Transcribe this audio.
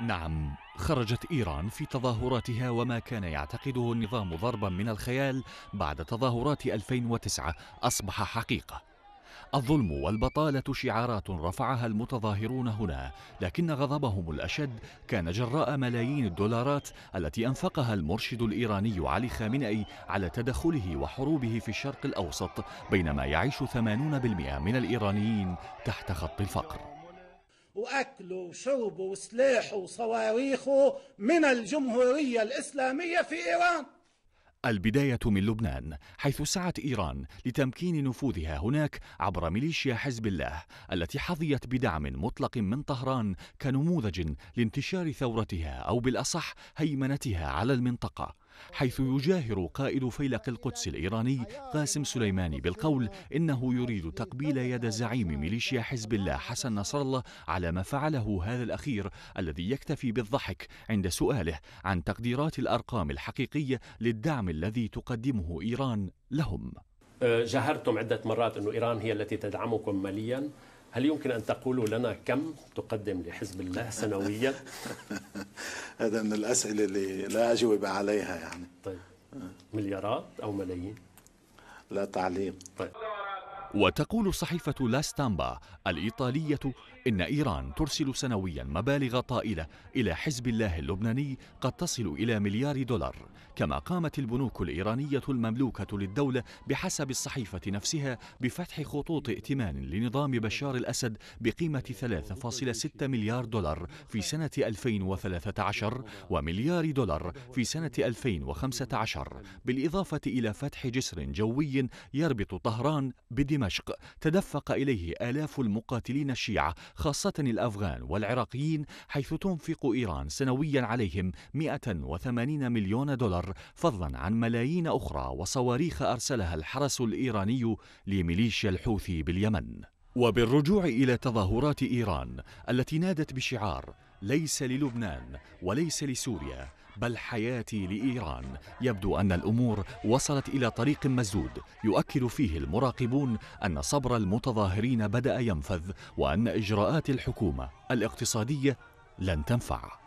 نعم خرجت إيران في تظاهراتها وما كان يعتقده النظام ضربا من الخيال بعد تظاهرات 2009 أصبح حقيقة الظلم والبطالة شعارات رفعها المتظاهرون هنا لكن غضبهم الأشد كان جراء ملايين الدولارات التي أنفقها المرشد الإيراني علي خامنئي على تدخله وحروبه في الشرق الأوسط بينما يعيش 80% من الإيرانيين تحت خط الفقر وأكله وشربه وسلاحه وصواريخه من الجمهورية الإسلامية في إيران البداية من لبنان حيث سعت إيران لتمكين نفوذها هناك عبر ميليشيا حزب الله التي حظيت بدعم مطلق من طهران كنموذج لانتشار ثورتها أو بالأصح هيمنتها على المنطقة حيث يجاهر قائد فيلق القدس الإيراني قاسم سليماني بالقول إنه يريد تقبيل يد زعيم ميليشيا حزب الله حسن نصر الله على ما فعله هذا الأخير الذي يكتفي بالضحك عند سؤاله عن تقديرات الأرقام الحقيقية للدعم الذي تقدمه إيران لهم أه، جهرتم عدة مرات أن إيران هي التي تدعمكم ماليا هل يمكن أن تقولوا لنا كم تقدم لحزب الله سنويا؟ هذا من الأسئلة اللي لا أجوب عليها يعني طيب مليارات أو ملايين لا تعليق طيب وتقول صحيفة لا ستامبا الإيطالية إن إيران ترسل سنويا مبالغ طائلة إلى حزب الله اللبناني قد تصل إلى مليار دولار كما قامت البنوك الإيرانية المملوكة للدولة بحسب الصحيفة نفسها بفتح خطوط ائتمان لنظام بشار الأسد بقيمة 3.6 مليار دولار في سنة 2013 ومليار دولار في سنة 2015 بالإضافة إلى فتح جسر جوي يربط طهران بدمشق دمشق تدفق إليه آلاف المقاتلين الشيعة خاصة الأفغان والعراقيين حيث تنفق إيران سنويا عليهم 180 مليون دولار فضلا عن ملايين أخرى وصواريخ أرسلها الحرس الإيراني لميليشيا الحوثي باليمن وبالرجوع إلى تظاهرات إيران التي نادت بشعار ليس للبنان وليس لسوريا بل حياتي لإيران يبدو أن الأمور وصلت إلى طريق مسدود يؤكد فيه المراقبون أن صبر المتظاهرين بدأ ينفذ وأن إجراءات الحكومة الاقتصادية لن تنفع